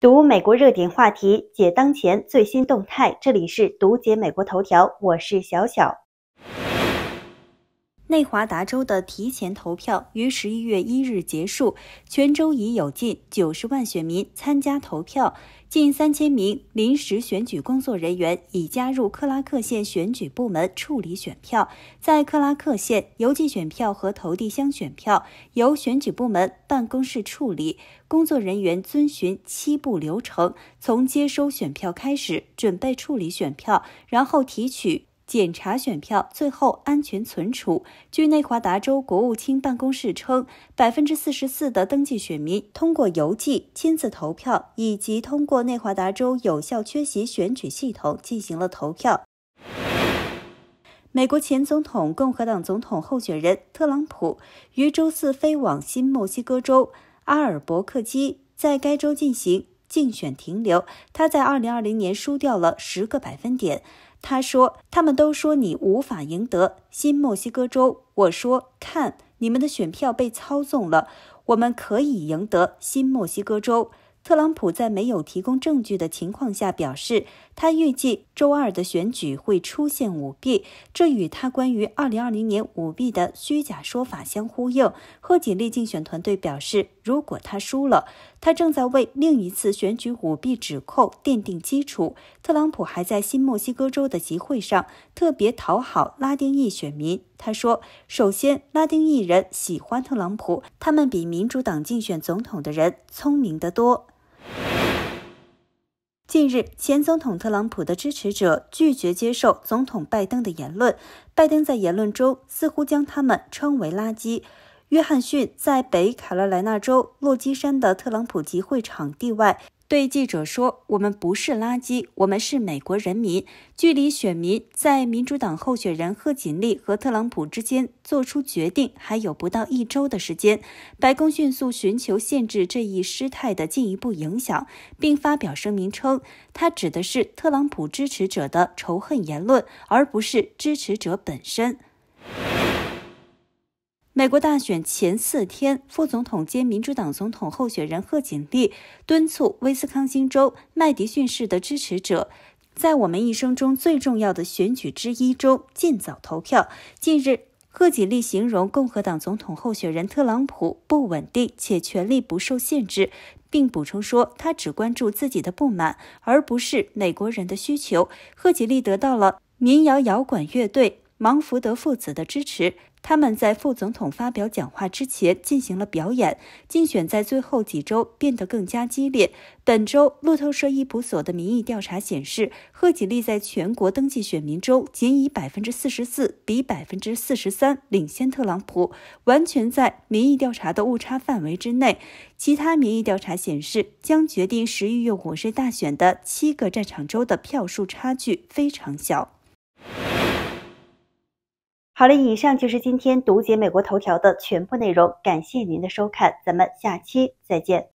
读美国热点话题，解当前最新动态。这里是读解美国头条，我是小小。内华达州的提前投票于十一月一日结束，全州已有近九十万选民参加投票。近三千名临时选举工作人员已加入克拉克县选举部门处理选票。在克拉克县，邮寄选票和投递箱选票由选举部门办公室处理。工作人员遵循七步流程：从接收选票开始，准备处理选票，然后提取。检查选票，最后安全存储。据内华达州国务卿办公室称，百分之四十四的登记选民通过邮寄、亲自投票以及通过内华达州有效缺席选举系统进行了投票。美国前总统、共和党总统候选人特朗普于周四飞往新墨西哥州阿尔伯克基，在该州进行。竞选停留，他在二零二零年输掉了十个百分点。他说：“他们都说你无法赢得新墨西哥州，我说看你们的选票被操纵了，我们可以赢得新墨西哥州。”特朗普在没有提供证据的情况下表示，他预计周二的选举会出现舞弊，这与他关于二零二零年舞弊的虚假说法相呼应。贺锦丽竞选团队表示，如果他输了，他正在为另一次选举舞弊指控奠定基础。特朗普还在新墨西哥州的集会上特别讨好拉丁裔选民。他说：“首先，拉丁裔人喜欢特朗普，他们比民主党竞选总统的人聪明得多。”近日，前总统特朗普的支持者拒绝接受总统拜登的言论。拜登在言论中似乎将他们称为“垃圾”。约翰逊在北卡罗来纳州洛基山的特朗普集会场地外对记者说：“我们不是垃圾，我们是美国人民。”距离选民在民主党候选人贺锦丽和特朗普之间做出决定还有不到一周的时间，白宫迅速寻求限制这一失态的进一步影响，并发表声明称，他指的是特朗普支持者的仇恨言论，而不是支持者本身。美国大选前四天，副总统兼民主党总统候选人贺锦丽敦促威斯康星州麦迪逊市的支持者，在我们一生中最重要的选举之一中尽早投票。近日，贺锦丽形容共和党总统候选人特朗普不稳定且权力不受限制，并补充说，他只关注自己的不满，而不是美国人的需求。贺锦丽得到了民谣摇滚乐队芒福德父子的支持。他们在副总统发表讲话之前进行了表演。竞选在最后几周变得更加激烈。本周，路透社伊普索的民意调查显示，贺锦丽在全国登记选民中仅以百分之四十四比百分之四十三领先特朗普，完全在民意调查的误差范围之内。其他民意调查显示，将决定十一月五日大选的七个战场州的票数差距非常小。好了，以上就是今天读解美国头条的全部内容。感谢您的收看，咱们下期再见。